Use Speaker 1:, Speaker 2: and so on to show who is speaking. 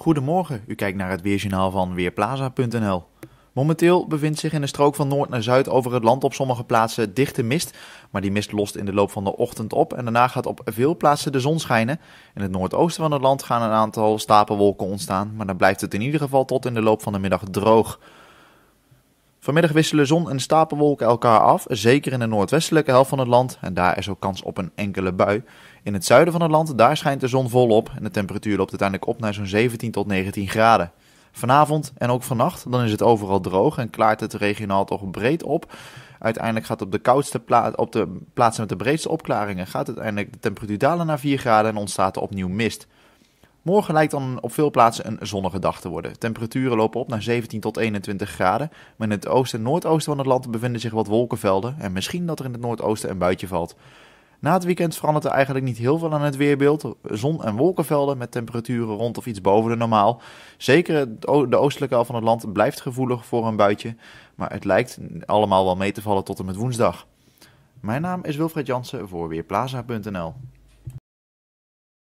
Speaker 1: Goedemorgen, u kijkt naar het weerjournaal van Weerplaza.nl. Momenteel bevindt zich in de strook van noord naar zuid over het land op sommige plaatsen dichte mist. Maar die mist lost in de loop van de ochtend op en daarna gaat op veel plaatsen de zon schijnen. In het noordoosten van het land gaan een aantal stapelwolken ontstaan, maar dan blijft het in ieder geval tot in de loop van de middag droog. Vanmiddag wisselen zon en stapelwolken elkaar af, zeker in de noordwestelijke helft van het land. En daar is ook kans op een enkele bui. In het zuiden van het land, daar schijnt de zon volop en de temperatuur loopt uiteindelijk op naar zo'n 17 tot 19 graden. Vanavond en ook vannacht, dan is het overal droog en klaart het regionaal toch breed op. Uiteindelijk gaat op de, koudste op de plaatsen met de breedste opklaringen gaat uiteindelijk de temperatuur dalen naar 4 graden en ontstaat er opnieuw mist. Morgen lijkt dan op veel plaatsen een zonnige dag te worden. Temperaturen lopen op naar 17 tot 21 graden. Maar in het oosten en noordoosten van het land bevinden zich wat wolkenvelden. En misschien dat er in het noordoosten een buitje valt. Na het weekend verandert er eigenlijk niet heel veel aan het weerbeeld. Zon- en wolkenvelden met temperaturen rond of iets boven de normaal. Zeker de oostelijke helft van het land blijft gevoelig voor een buitje. Maar het lijkt allemaal wel mee te vallen tot en met woensdag. Mijn naam is Wilfred Jansen voor Weerplaza.nl